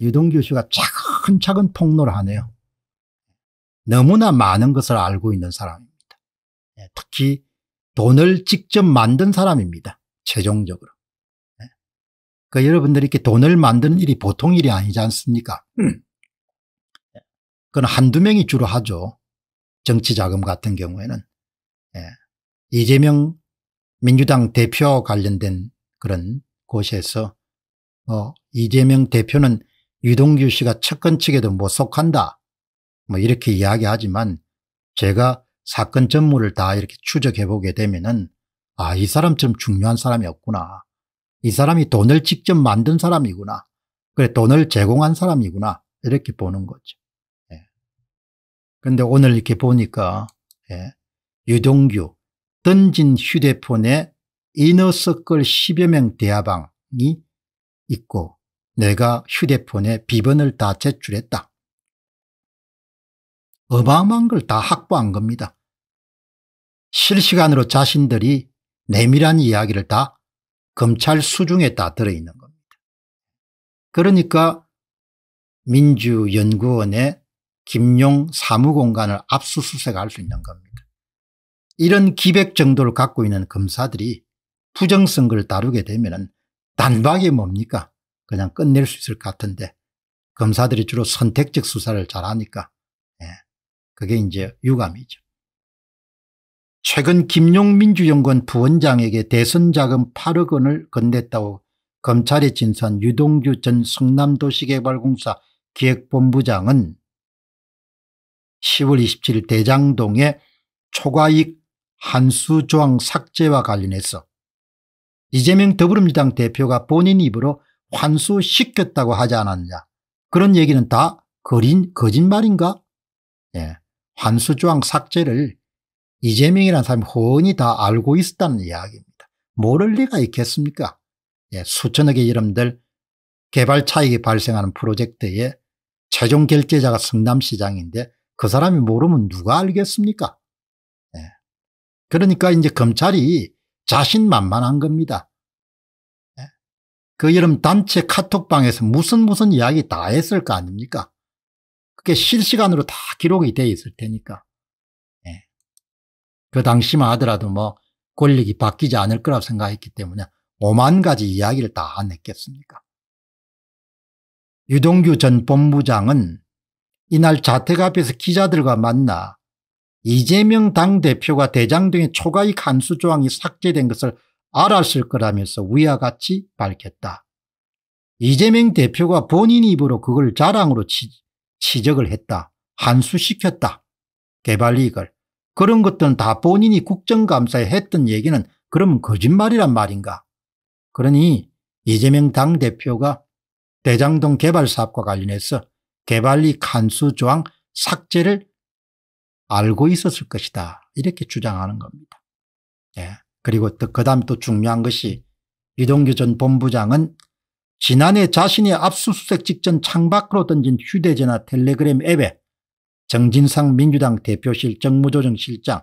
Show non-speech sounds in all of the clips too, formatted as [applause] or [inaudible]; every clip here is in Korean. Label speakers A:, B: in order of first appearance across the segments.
A: 유동규 씨가 차근차근 폭로를 하네요. 너무나 많은 것을 알고 있는 사람입니다. 예, 특히 돈을 직접 만든 사람입니다. 최종적으로. 예. 그 여러분들이 이렇게 돈을 만드는 일이 보통 일이 아니지 않습니까? 음. 예. 그건 한두 명이 주로 하죠. 정치자금 같은 경우에는. 이재명 민주당 대표 관련된 그런 곳에서 어, 이재명 대표는 유동규 씨가 측근 측에도 못 속한다. 뭐 이렇게 이야기하지만 제가 사건 전무를 다 이렇게 추적해 보게 되면은 아, 이 사람처럼 중요한 사람이 없구나. 이 사람이 돈을 직접 만든 사람이구나. 그래, 돈을 제공한 사람이구나. 이렇게 보는 거죠. 예. 근데 오늘 이렇게 보니까, 예. 유동규, 던진 휴대폰에 이너서클 10여 명 대화방이 있고, 내가 휴대폰에 비번을 다 제출했다. 어마어마한 걸 다 확보한 겁니다. 실시간으로 자신들이 내밀한 이야기를 다 검찰 수중에 다 들어있는 겁니다. 그러니까 민주연구원의 김용 사무공간을 압수수색할 수 있는 겁니다. 이런 기백 정도를 갖고 있는 검사들이 부정선거를 다루게 되면 단박에 뭡니까? 그냥 끝낼 수 있을 것 같은데 검사들이 주로 선택적 수사를 잘하니까 예. 그게 이제 유감이죠. 최근 김용민주연구원 부원장에게 대선 자금 8억 원을 건넸다고 검찰에 진술한 유동규 전 성남도시개발공사 기획본부장은 10월 27일 대장동의 초과익 한수조항 삭제와 관련해서 이재명 더불어민주당 대표가 본인 입으로 환수시켰다고 하지 않았느냐. 그런 얘기는 다 거린, 거짓말인가? 예. 환수조항 삭제를 이재명이라는 사람이 훤히 다 알고 있었다는 이야기입니다. 모를 리가 있겠습니까? 예, 수천억의 이름들 개발 차익이 발생하는 프로젝트의 최종 결제자가 성남시장인데 그 사람이 모르면 누가 알겠습니까? 예. 그러니까 이제 검찰이 자신만만한 겁니다. 그 여름 단체 카톡방에서 무슨 무슨 이야기 다 했을 거 아닙니까? 그게 실시간으로 다 기록이 돼 있을 테니까. 예. 그 당시만 하더라도 뭐 권력이 바뀌지 않을 거라고 생각했기 때문에 5만 가지 이야기를 다 안 했겠습니까? 유동규 전 본부장은 이날 자택 앞에서 기자들과 만나 이재명 당대표가 대장동의 초과익 한수 조항이 삭제된 것을 알았을 거라면서 위와 같이 밝혔다. 이재명 대표가 본인 입으로 그걸 자랑으로 치, 적을 했다. 한수시켰다. 개발이익을. 그런 것들은 다 본인이 국정감사에 했던 얘기는 그러면 거짓말이란 말인가. 그러니 이재명 당대표가 대장동 개발 사업과 관련해서 개발이 간수 조항 삭제를 알고 있었을 것이다. 이렇게 주장하는 겁니다. 예. 그리고 또그다음또 중요한 것이 이동규 전 본부장은 지난해 자신이 압수수색 직전 창밖으로 던진 휴대전화 텔레그램 앱에 정진상 민주당 대표실 정무조정실장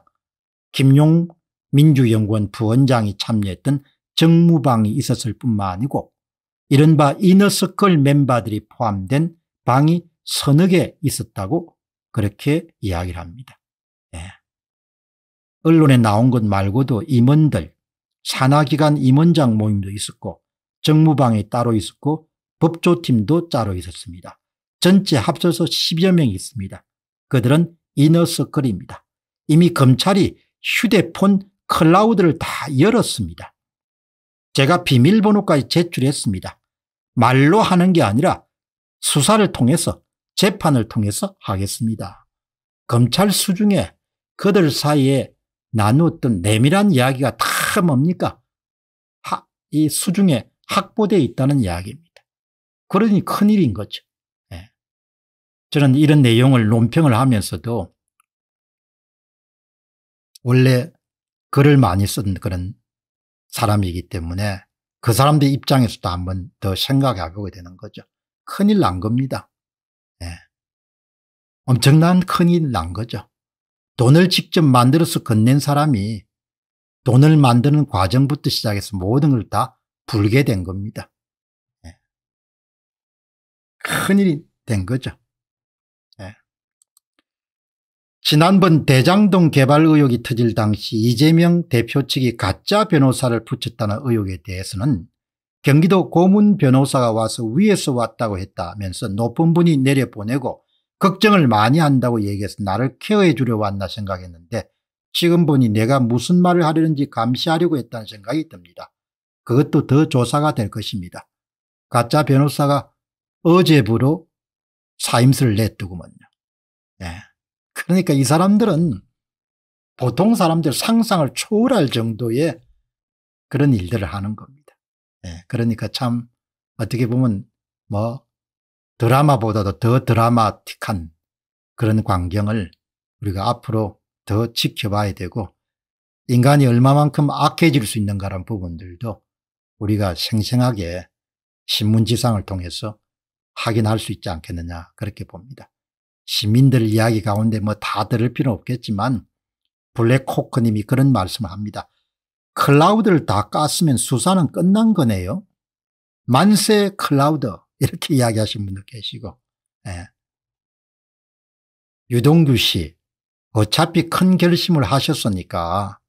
A: 김용 민주연구원 부원장이 참여했던 정무방이 있었을 뿐만 아니고 이른바 이너스클 멤버들이 포함된 방이 서너 개 있었다고 그렇게 이야기를 합니다. 예. 언론에 나온 것 말고도 임원들 산하기관 임원장 모임도 있었고 정무방이 따로 있었고 법조팀도 따로 있었습니다. 전체 합쳐서 10여 명이 있습니다. 그들은 이너서클입니다. 이미 검찰이 휴대폰 클라우드를 다 열었습니다. 제가 비밀번호까지 제출했습니다. 말로 하는 게 아니라 수사를 통해서 재판을 통해서 하겠습니다. 검찰 수중에 그들 사이에 나누었던 내밀한 이야기가 다 뭡니까? 하, 이 수중에 확보되어 있다는 이야기입니다. 그러니 큰일인 거죠. 예. 저는 이런 내용을 논평을 하면서도 원래 글을 많이 쓴 그런 사람이기 때문에 그 사람들 입장에서도 한번 더 생각해보게 되는 거죠. 큰일 난 겁니다. 예. 엄청난 큰일 난 거죠. 돈을 직접 만들어서 건넨 사람이 돈을 만드는 과정부터 시작해서 모든 걸 다 불게 된 겁니다. 예. 큰일이 된 거죠. 예. 지난번 대장동 개발 의혹이 터질 당시 이재명 대표 측이 가짜 변호사를 붙였다는 의혹에 대해서는 경기도 고문 변호사가 와서 위에서 왔다고 했다면서 높은 분이 내려보내고 걱정을 많이 한다고 얘기해서 나를 케어해 주려 고 왔나 생각했는데 지금 보니 내가 무슨 말을 하려는지 감시하려고 했다는 생각이 듭니다. 그것도 더 조사가 될 것입니다. 가짜 변호사가 어제부로 사임서를 내두고만요. 예. 그러니까 이 사람들은 보통 사람들 상상을 초월할 정도의 그런 일들을 하는 겁니다. 예. 그러니까 참 어떻게 보면 뭐 드라마보다도 더 드라마틱한 그런 광경을 우리가 앞으로 더 지켜봐야 되고 인간이 얼마만큼 악해질 수 있는가라는 부분들도 우리가 생생하게 신문지상을 통해서 확인할 수 있지 않겠느냐 그렇게 봅니다. 시민들 이야기 가운데 뭐 다 들을 필요는 없겠지만 블랙호크님이 그런 말씀을 합니다. 클라우드를 다 깠으면 수사는 끝난 거네요. 만세 클라우드 이렇게 [laughs] 이야기하신 분도 계시고 예. 유동규 씨 어차피 큰 결심을 하셨으니까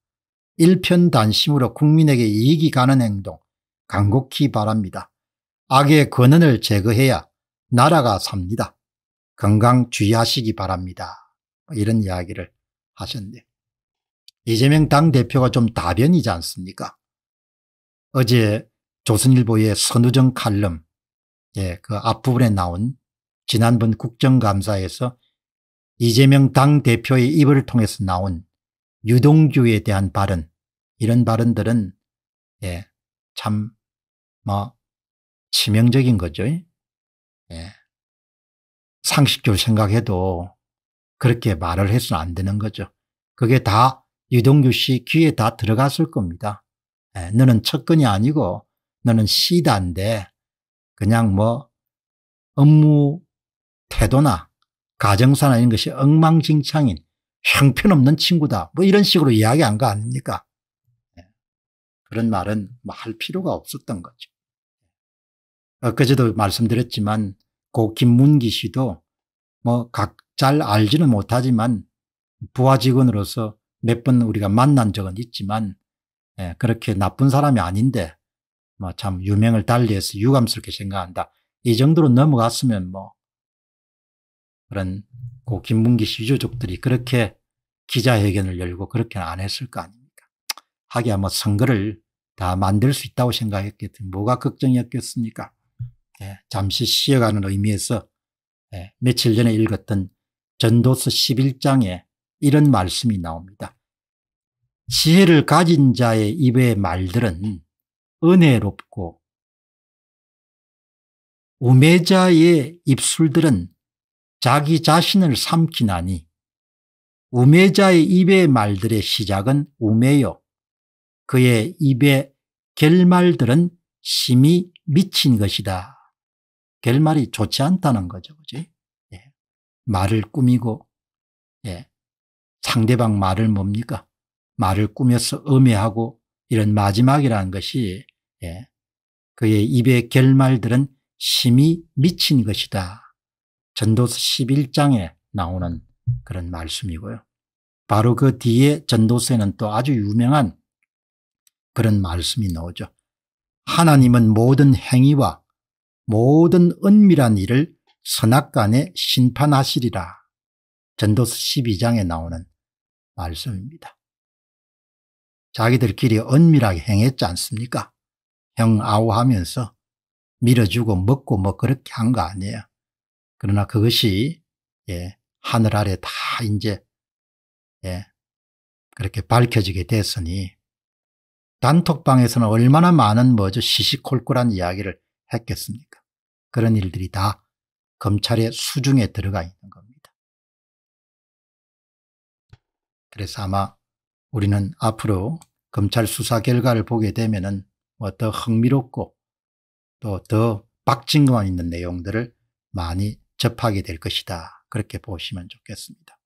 A: 일편단심으로 국민에게 이익이 가는 행동 간곡히 바랍니다. 악의 권한을 제거해야 나라가 삽니다. 건강 주의하시기 바랍니다. 뭐 이런 이야기를 하셨네요. 이재명 당대표가 좀 다변이지 않습니까? 어제 조선일보의 선우정 칼럼 예, 그 앞부분에 나온 지난번 국정감사에서 이재명 당대표의 입을 통해서 나온 유동규에 대한 발언 이런 발언들은 예, 참뭐 치명적인 거죠. 예. 상식적으로 생각해도 그렇게 말을 해서는 안 되는 거죠. 그게 다 유동규 씨 귀에 다 들어갔을 겁니다. 예, 너는 척근이 아니고 너는 시단데 그냥 뭐 업무 태도나 가정사나 이런 것이 엉망진창인 형편없는 친구다. 뭐 이런 식으로 이야기한 거 아닙니까? 예. 그런 말은 뭐 할 필요가 없었던 거죠. 엊그제도 말씀드렸지만 고 김문기 씨도 뭐 각 잘 알지는 못하지만 부하 직원으로서 몇 번 우리가 만난 적은 있지만 예, 그렇게 나쁜 사람이 아닌데 뭐 참 유명을 달리해서 유감스럽게 생각한다. 이 정도로 넘어갔으면 뭐 그런 고 김문기 씨 유족들이 그렇게 기자회견을 열고 그렇게는 안 했을 거 아닙니까. 하기야 뭐 선거를 다 만들 수 있다고 생각했겠지 뭐가 걱정이었겠습니까. 예, 잠시 쉬어가는 의미에서 예, 며칠 전에 읽었던 전도서 11장에 이런 말씀이 나옵니다. 지혜를 가진 자의 입의 말들은 은혜롭고 우매자의 입술들은 자기 자신을 삼키나니 우매자의 입의 말들의 시작은 우매요. 그의 입의 결말들은 심히 미친 것이다. 결말이 좋지 않다는 거죠. 그지? 예. 말을 꾸미고 예. 상대방 말을 뭡니까? 말을 꾸며서 음해하고 이런 마지막이라는 것이 예. 그의 입의 결말들은 심히 미친 것이다. 전도서 11장에 나오는 그런 말씀이고요. 바로 그 뒤에 전도서에는 또 아주 유명한 그런 말씀이 나오죠. 하나님은 모든 행위와 모든 은밀한 일을 선악간에 심판하시리라. 전도서 12장에 나오는 말씀입니다. 자기들끼리 은밀하게 행했지 않습니까? 형 아우 하면서 밀어주고 먹고 뭐 그렇게 한 거 아니에요. 그러나 그것이 예, 하늘 아래 다 이제 예, 그렇게 밝혀지게 됐으니 단톡방에서는 얼마나 많은 뭐죠 시시콜콜한 이야기를 했겠습니까. 그런 일들이 다 검찰의 수중에 들어가 있는 겁니다. 그래서 아마 우리는 앞으로 검찰 수사 결과를 보게 되면 은 뭐더 흥미롭고 또 더 박진감 있는 내용들을 많이 접하게 될 것이다. 그렇게 보시면 좋겠습니다.